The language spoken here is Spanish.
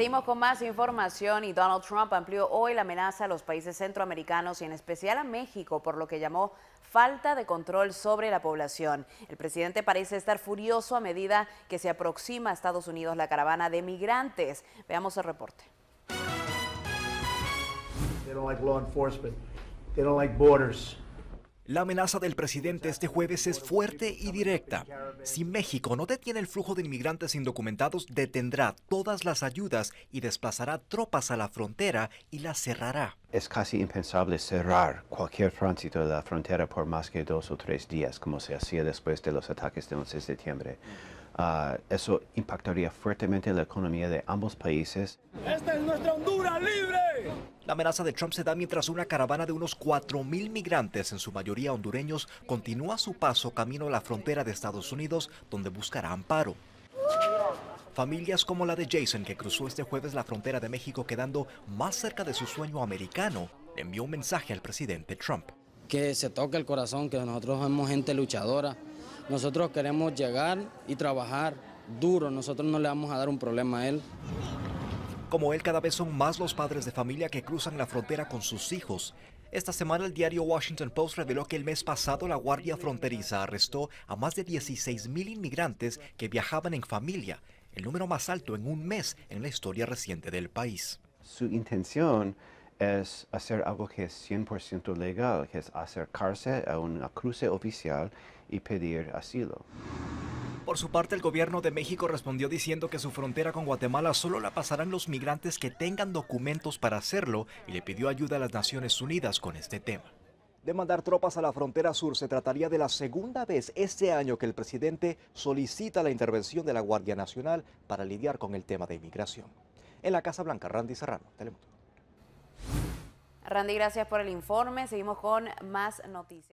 Seguimos con más información y Donald Trump amplió hoy la amenaza a los países centroamericanos y en especial a México por lo que llamó falta de control sobre la población. El presidente parece estar furioso a medida que se aproxima a Estados Unidos la caravana de migrantes. Veamos el reporte. like la amenaza del presidente este jueves es fuerte y directa. Si México no detiene el flujo de inmigrantes indocumentados, detendrá todas las ayudas y desplazará tropas a la frontera y la cerrará. Es casi impensable cerrar cualquier tránsito de la frontera por más que dos o tres días, como se hacía después de los ataques del 11 de septiembre. Ah, eso impactaría fuertemente la economía de ambos países. ¡Esta es nuestra Honduras libre! La amenaza de Trump se da mientras una caravana de unos 4.000 migrantes, en su mayoría hondureños, continúa su paso camino a la frontera de Estados Unidos, donde buscará amparo. Familias como la de Jason, que cruzó este jueves la frontera de México quedando más cerca de su sueño americano, envió un mensaje al presidente Trump. Que se toque el corazón, que nosotros somos gente luchadora, nosotros queremos llegar y trabajar duro, nosotros no le vamos a dar un problema a él. Como él, cada vez son más los padres de familia que cruzan la frontera con sus hijos. Esta semana el diario Washington Post reveló que el mes pasado la Guardia Fronteriza arrestó a más de 16 mil inmigrantes que viajaban en familia, el número más alto en un mes en la historia reciente del país. Su intención es hacer algo que es 100% legal, que es acercarse a un cruce oficial y pedir asilo. Por su parte, el gobierno de México respondió diciendo que su frontera con Guatemala solo la pasarán los migrantes que tengan documentos para hacerlo y le pidió ayuda a las Naciones Unidas con este tema. De mandar tropas a la frontera sur se trataría de la segunda vez este año que el presidente solicita la intervención de la Guardia Nacional para lidiar con el tema de inmigración. En la Casa Blanca, Randy Serrano, Telemundo. Randy, gracias por el informe. Seguimos con más noticias.